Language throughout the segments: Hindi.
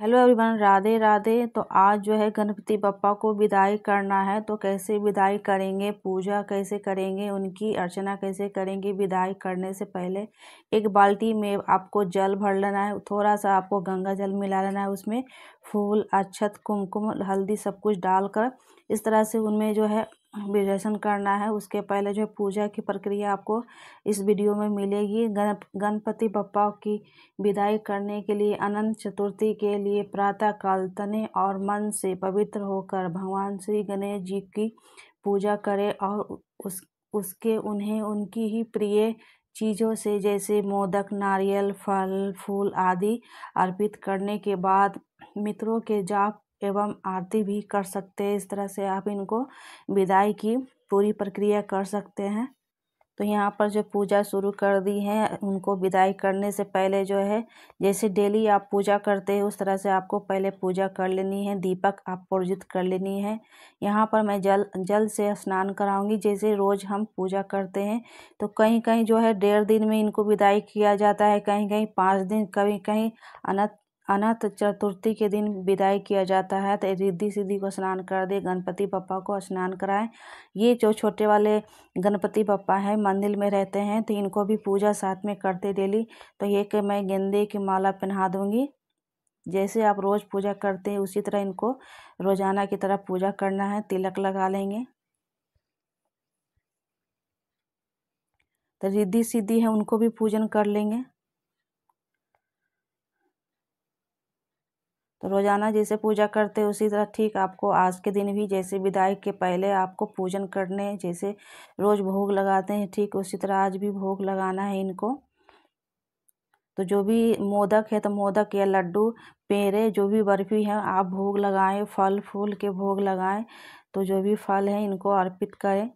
हेलो एवरीवन राधे राधे तो आज जो है गणपति बप्पा को विदाई करना है तो कैसे विदाई करेंगे पूजा कैसे करेंगे उनकी अर्चना कैसे करेंगे विदाई करने से पहले एक बाल्टी में आपको जल भर लेना है थोड़ा सा आपको गंगा जल मिला लेना है उसमें फूल अक्षत कुमकुम हल्दी सब कुछ डालकर इस तरह से उनमें जो है विजर्शन करना है उसके पहले जो पूजा की प्रक्रिया आपको इस वीडियो में मिलेगी गण गणपति बप्पा की विदाई करने के लिए अनंत चतुर्थी के लिए प्रातः काल तने और मन से पवित्र होकर भगवान श्री गणेश जी की पूजा करें और उस उसके उन्हें उनकी ही प्रिय चीज़ों से जैसे मोदक नारियल फल फूल आदि अर्पित करने के बाद मित्रों के जाप एवं आरती भी कर सकते हैं इस तरह से आप इनको विदाई की पूरी प्रक्रिया कर सकते हैं तो यहाँ पर जो पूजा शुरू कर दी है उनको विदाई करने से पहले जो है जैसे डेली आप पूजा करते हैं उस तरह से आपको पहले पूजा कर लेनी है दीपक आप प्रज्वलित कर लेनी है यहाँ पर मैं जल जल से स्नान कराऊंगी जैसे रोज़ हम पूजा करते हैं तो कहीं कहीं जो है डेढ़ दिन में इनको विदाई किया जाता है कहीं कहीं पाँच दिन कभी कहीं अनंत अनंत चतुर्थी के दिन विदाई किया जाता है तो रिद्धि सिद्धि को स्नान कर दे गणपति पप्पा को स्नान कराएं ये जो छोटे वाले गणपति पप्पा हैं मंदिर में रहते हैं तो इनको भी पूजा साथ में करते डेली तो ये कि मैं गेंदे की माला पहना दूंगी जैसे आप रोज़ पूजा करते हैं उसी तरह इनको रोज़ाना की तरह पूजा करना है तिलक लगा लेंगे तो रिद्धि सिद्धि है उनको भी पूजन कर लेंगे तो रोज़ाना जैसे पूजा करते हैं उसी तरह ठीक आपको आज के दिन भी जैसे विदाई के पहले आपको पूजन करने जैसे रोज़ भोग लगाते हैं ठीक उसी तरह आज भी भोग लगाना है इनको तो जो भी मोदक है तो मोदक या लड्डू पेड़े जो भी बर्फ़ी है आप भोग लगाएं फल फूल के भोग लगाएं तो जो भी फल है इनको अर्पित करें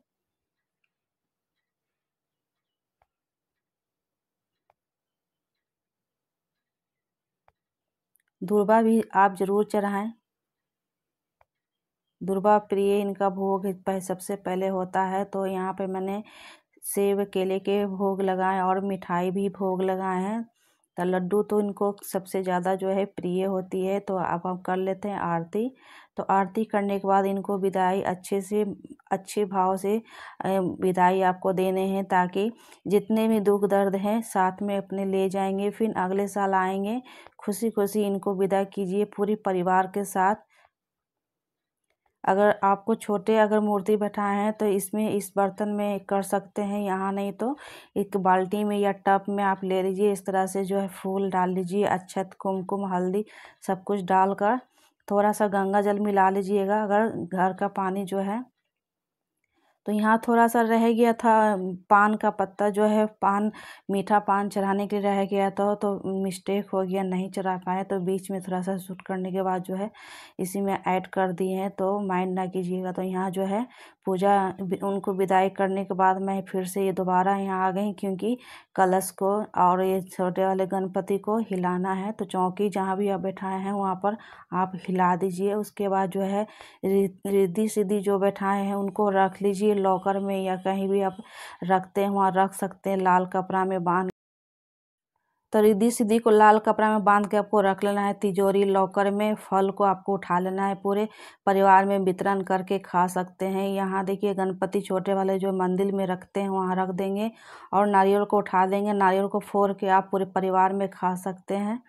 दुर्बा भी आप ज़रूर चढ़ाएं दुर्बा प्रिय इनका भोग सबसे पहले होता है तो यहाँ पे मैंने सेब केले के भोग लगाए और मिठाई भी भोग लगाए हैं तो लड्डू तो इनको सबसे ज़्यादा जो है प्रिय होती है तो अब हम कर लेते हैं आरती तो आरती करने के बाद इनको विदाई अच्छे से अच्छे भाव से विदाई आपको देने हैं ताकि जितने भी दुख दर्द हैं साथ में अपने ले जाएंगे फिर अगले साल आएंगे खुशी खुशी इनको विदा कीजिए पूरे परिवार के साथ अगर आपको छोटे अगर मूर्ति बैठाए हैं तो इसमें इस बर्तन में कर सकते हैं यहाँ नहीं तो एक बाल्टी में या टब में आप ले लीजिए इस तरह से जो है फूल डाल लीजिए अच्छत कुमकुम हल्दी सब कुछ डालकर थोड़ा सा गंगा जल मिला लीजिएगा अगर घर का पानी जो है तो यहाँ थोड़ा सा रह गया था पान का पत्ता जो है पान मीठा पान चढ़ाने के लिए रह गया था तो मिस्टेक हो गया नहीं चढ़ा पाए तो बीच में थोड़ा सा शूट करने के बाद जो है इसी में ऐड कर दिए हैं तो माइंड ना कीजिएगा तो यहाँ जो है पूजा उनको विदाई करने के बाद मैं फिर से ये दोबारा यहाँ आ गई क्योंकि कलश को और ये छोटे वाले गणपति को हिलाना है तो चौकी जहाँ भी आप बैठाए हैं वहाँ पर आप हिला दीजिए उसके बाद जो है रिद्धि सीधी जो बैठाए हैं उनको रख लीजिए लॉकर में या कहीं भी आप रखते हैं वहाँ रख सकते हैं लाल कपड़ा में बांध तो रिद्धि सिद्धि को लाल कपड़ा में बांध के आपको रख लेना है तिजोरी लॉकर में फल को आपको उठा लेना है पूरे परिवार में वितरण करके खा सकते हैं यहाँ देखिए गणपति छोटे वाले जो मंदिर में रखते हैं वहाँ रख देंगे और नारियल को उठा देंगे नारियल को फोड़ के आप पूरे परिवार में खा सकते हैं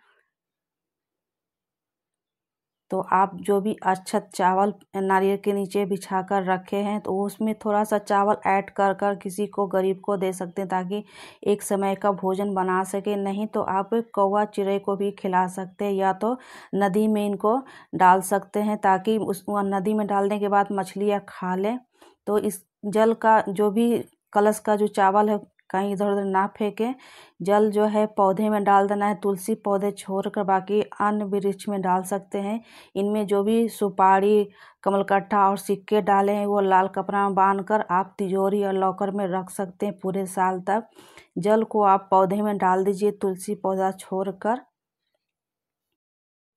तो आप जो भी अच्छा चावल नारियल के नीचे बिछा कर रखे हैं तो उसमें थोड़ा सा चावल ऐड कर कर किसी को गरीब को दे सकते हैं ताकि एक समय का भोजन बना सके नहीं तो आप कौवा चिड़े को भी खिला सकते हैं या तो नदी में इनको डाल सकते हैं ताकि उस नदी में डालने के बाद मछलियाँ खा लें तो इस जल का जो भी कलश का जो चावल है कहीं इधर उधर ना फेंकें जल जो है पौधे में डाल देना है तुलसी पौधे छोड़कर बाकी अन्य वृक्ष में डाल सकते हैं इनमें जो भी सुपारी कमलकट्ठा और सिक्के डाले हैं वो लाल कपड़ा में बांध कर आप तिजोरी और लॉकर में रख सकते हैं पूरे साल तक जल को आप पौधे में डाल दीजिए तुलसी पौधा छोड़कर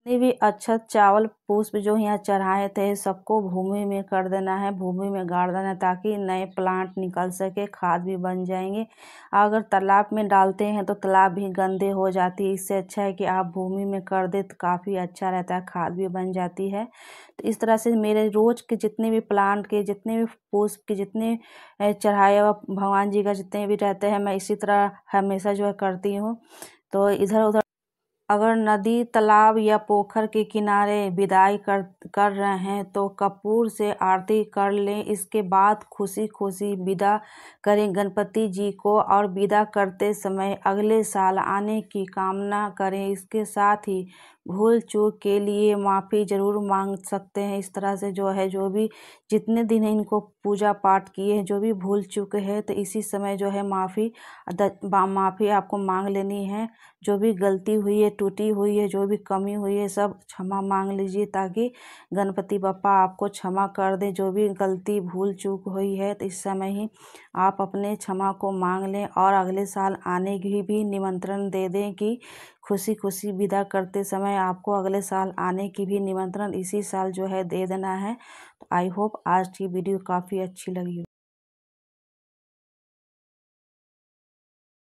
जितने भी अक्षत अच्छा चावल पुष्प जो यहाँ चढ़ाए थे सबको भूमि में कर देना है भूमि में गाड़ देना है ताकि नए प्लांट निकल सके खाद भी बन जाएंगे अगर तालाब में डालते हैं तो तालाब भी गंदे हो जाती है इससे अच्छा है कि आप भूमि में कर दे तो काफ़ी अच्छा रहता है खाद भी बन जाती है तो इस तरह से मेरे रोज़ के जितने भी प्लांट के जितने भी पुष्प के जितने चढ़ाए हुआ भगवान जी का जितने भी रहते हैं मैं इसी तरह हमेशा जो है करती हूँ तो इधर उधर अगर नदी तालाब या पोखर के किनारे विदाई कर कर रहे हैं तो कपूर से आरती कर लें इसके बाद खुशी खुशी विदा करें गणपति जी को और विदा करते समय अगले साल आने की कामना करें इसके साथ ही भूल चूक के लिए माफ़ी ज़रूर मांग सकते हैं इस तरह से जो है जो भी जितने दिन इनको पूजा पाठ किए हैं जो भी भूल चूक है तो इसी समय जो है माफ़ी माफ़ी आपको मांग लेनी है जो भी गलती हुई है टूटी हुई है जो भी कमी हुई है सब क्षमा मांग लीजिए ताकि गणपति बप्पा आपको क्षमा कर दें जो भी गलती भूल चूक हुई है तो इस समय ही आप अपने क्षमा को मांग लें और अगले साल आने की भी निमंत्रण दे दें कि खुशी खुशी विदा करते समय आपको अगले साल आने की भी निमंत्रण इसी साल जो है दे देना है तो आई होप आज की वीडियो काफ़ी अच्छी लगी